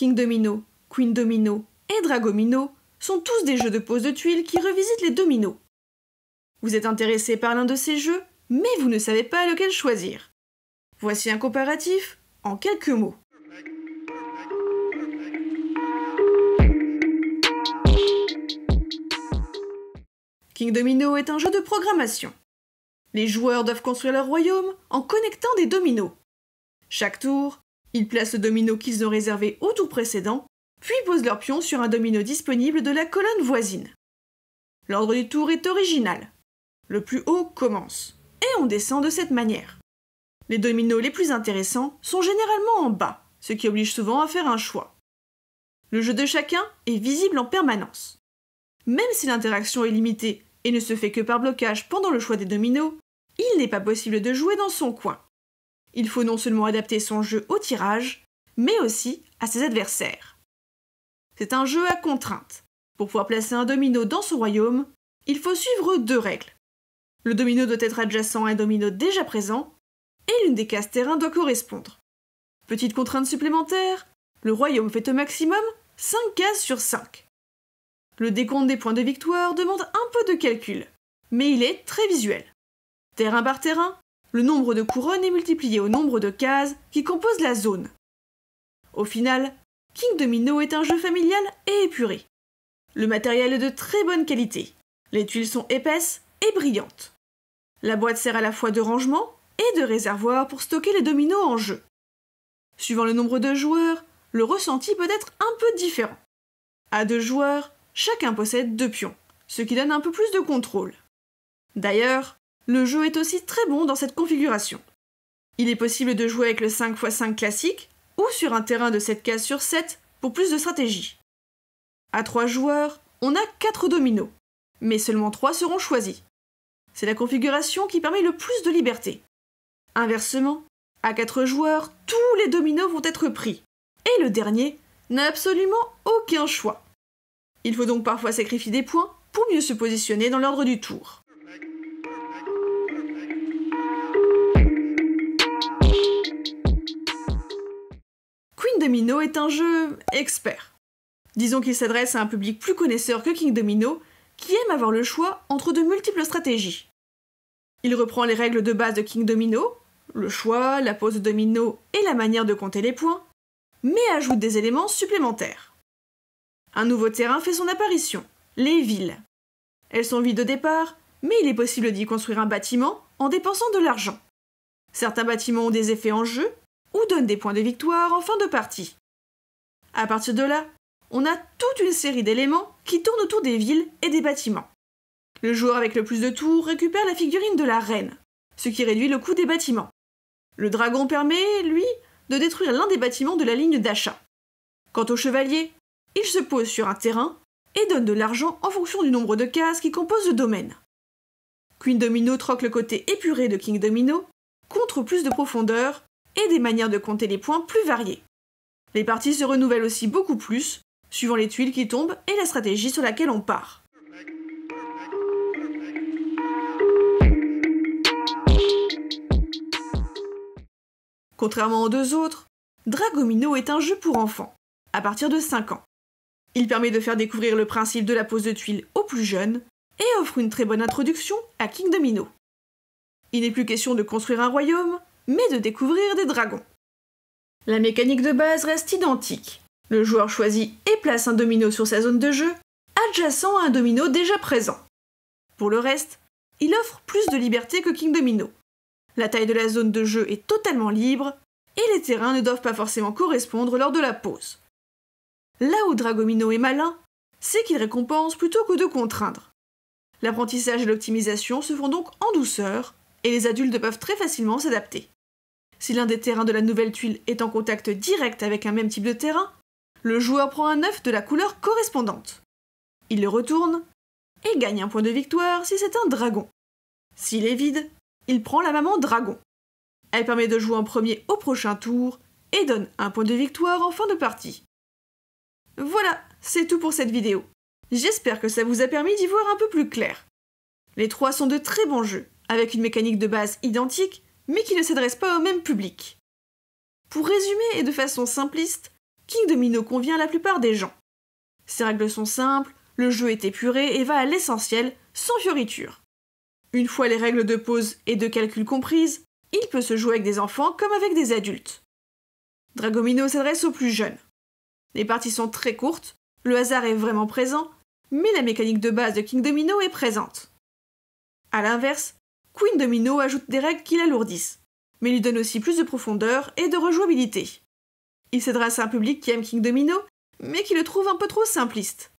King Domino, Queen Domino et Dragomino sont tous des jeux de pose de tuiles qui revisitent les dominos. Vous êtes intéressé par l'un de ces jeux, mais vous ne savez pas lequel choisir. Voici un comparatif en quelques mots. King Domino est un jeu de programmation. Les joueurs doivent construire leur royaume en connectant des dominos. Chaque tour, ils placent le domino qu'ils ont réservé au tour précédent, puis posent leur pion sur un domino disponible de la colonne voisine. L'ordre du tour est original. Le plus haut commence, et on descend de cette manière. Les dominos les plus intéressants sont généralement en bas, ce qui oblige souvent à faire un choix. Le jeu de chacun est visible en permanence. Même si l'interaction est limitée et ne se fait que par blocage pendant le choix des dominos, il n'est pas possible de jouer dans son coin. Il faut non seulement adapter son jeu au tirage, mais aussi à ses adversaires. C'est un jeu à contraintes. Pour pouvoir placer un domino dans son royaume, il faut suivre deux règles. Le domino doit être adjacent à un domino déjà présent, et l'une des cases terrain doit correspondre. Petite contrainte supplémentaire, le royaume fait au maximum 5 cases sur 5. Le décompte des points de victoire demande un peu de calcul, mais il est très visuel. Terrain par terrain, le nombre de couronnes est multiplié au nombre de cases qui composent la zone. Au final, King Domino est un jeu familial et épuré. Le matériel est de très bonne qualité. Les tuiles sont épaisses et brillantes. La boîte sert à la fois de rangement et de réservoir pour stocker les dominos en jeu. Suivant le nombre de joueurs, le ressenti peut être un peu différent. À deux joueurs, chacun possède deux pions, ce qui donne un peu plus de contrôle. D'ailleurs, le jeu est aussi très bon dans cette configuration. Il est possible de jouer avec le 5x5 classique ou sur un terrain de 7 cases sur 7 pour plus de stratégie. À 3 joueurs, on a 4 dominos, mais seulement 3 seront choisis. C'est la configuration qui permet le plus de liberté. Inversement, à 4 joueurs, tous les dominos vont être pris, et le dernier n'a absolument aucun choix. Il faut donc parfois sacrifier des points pour mieux se positionner dans l'ordre du tour. Domino est un jeu expert. Disons qu'il s'adresse à un public plus connaisseur que King Domino, qui aime avoir le choix entre de multiples stratégies. Il reprend les règles de base de King Domino, le choix, la pose de domino et la manière de compter les points, mais ajoute des éléments supplémentaires. Un nouveau terrain fait son apparition, les villes. Elles sont vides au départ, mais il est possible d'y construire un bâtiment en dépensant de l'argent. Certains bâtiments ont des effets en jeu, ou donne des points de victoire en fin de partie. À partir de là, on a toute une série d'éléments qui tournent autour des villes et des bâtiments. Le joueur avec le plus de tours récupère la figurine de la reine, ce qui réduit le coût des bâtiments. Le dragon permet, lui, de détruire l'un des bâtiments de la ligne d'achat. Quant au chevalier, il se pose sur un terrain et donne de l'argent en fonction du nombre de cases qui composent le domaine. Queen Domino troque le côté épuré de King Domino contre plus de profondeur et des manières de compter les points plus variées. Les parties se renouvellent aussi beaucoup plus, suivant les tuiles qui tombent et la stratégie sur laquelle on part. Contrairement aux deux autres, Dragomino est un jeu pour enfants, à partir de 5 ans. Il permet de faire découvrir le principe de la pose de tuiles aux plus jeunes et offre une très bonne introduction à King Il n'est plus question de construire un royaume, mais de découvrir des dragons. La mécanique de base reste identique. Le joueur choisit et place un domino sur sa zone de jeu, adjacent à un domino déjà présent. Pour le reste, il offre plus de liberté que King Domino. La taille de la zone de jeu est totalement libre, et les terrains ne doivent pas forcément correspondre lors de la pause. Là où Dragomino est malin, c'est qu'il récompense plutôt que de contraindre. L'apprentissage et l'optimisation se font donc en douceur, et les adultes peuvent très facilement s'adapter. Si l'un des terrains de la nouvelle tuile est en contact direct avec un même type de terrain, le joueur prend un œuf de la couleur correspondante. Il le retourne et gagne un point de victoire si c'est un dragon. S'il est vide, il prend la maman dragon. Elle permet de jouer en premier au prochain tour et donne un point de victoire en fin de partie. Voilà, c'est tout pour cette vidéo. J'espère que ça vous a permis d'y voir un peu plus clair. Les trois sont de très bons jeux, avec une mécanique de base identique, mais qui ne s'adresse pas au même public. Pour résumer et de façon simpliste, King Domino convient à la plupart des gens. Ses règles sont simples, le jeu est épuré et va à l'essentiel, sans fioriture. Une fois les règles de pause et de calcul comprises, il peut se jouer avec des enfants comme avec des adultes. Dragomino s'adresse aux plus jeunes. Les parties sont très courtes, le hasard est vraiment présent, mais la mécanique de base de King Domino est présente. A l'inverse, Queen Domino ajoute des règles qui l'alourdissent, mais lui donne aussi plus de profondeur et de rejouabilité. Il s'adresse à un public qui aime King Domino, mais qui le trouve un peu trop simpliste.